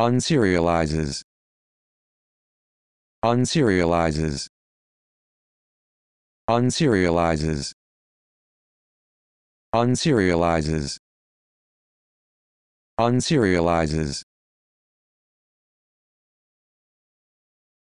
unserializes unserializes unserializes unserializes unserializes